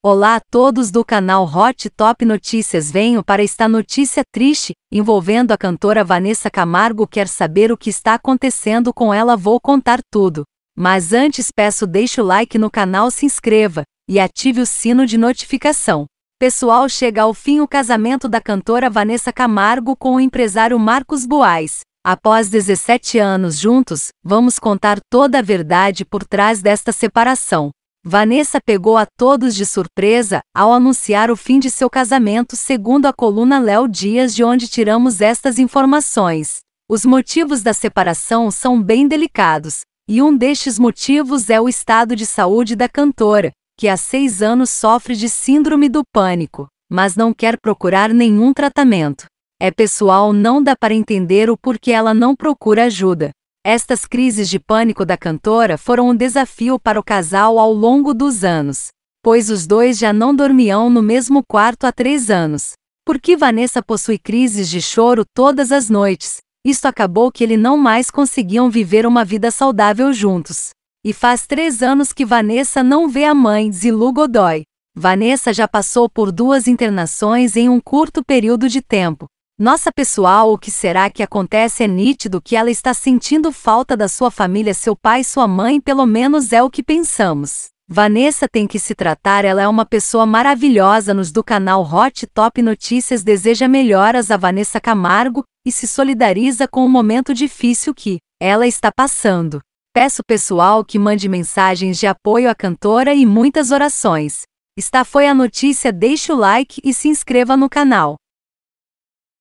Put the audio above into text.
Olá a todos do canal Hot Top Notícias. Venho para esta notícia triste, envolvendo a cantora Vanessa Camargo. Quer saber o que está acontecendo com ela? Vou contar tudo. Mas antes peço deixe o like no canal, se inscreva e ative o sino de notificação. Pessoal, chega ao fim o casamento da cantora Vanessa Camargo com o empresário Marcos Boais. Após 17 anos juntos, vamos contar toda a verdade por trás desta separação. Vanessa pegou a todos de surpresa ao anunciar o fim de seu casamento, segundo a coluna Léo Dias, de onde tiramos estas informações. Os motivos da separação são bem delicados, e um destes motivos é o estado de saúde da cantora, que há seis anos sofre de síndrome do pânico, mas não quer procurar nenhum tratamento. É pessoal, não dá para entender o porquê ela não procura ajuda. Estas crises de pânico da cantora foram um desafio para o casal ao longo dos anos, pois os dois já não dormiam no mesmo quarto há três anos. Porque Vanessa possui crises de choro todas as noites, isso acabou que eles não mais conseguiam viver uma vida saudável juntos. E faz três anos que Vanessa não vê a mãe, Zilu Godoy. Vanessa já passou por duas internações em um curto período de tempo, nossa pessoal, o que será que acontece é nítido que ela está sentindo falta da sua família, seu pai, sua mãe, pelo menos é o que pensamos. Vanessa tem que se tratar, ela é uma pessoa maravilhosa nos do canal Hot Top Notícias, deseja melhoras a Vanessa Camargo e se solidariza com o momento difícil que ela está passando. Peço pessoal que mande mensagens de apoio à cantora e muitas orações. Esta foi a notícia, deixe o like e se inscreva no canal.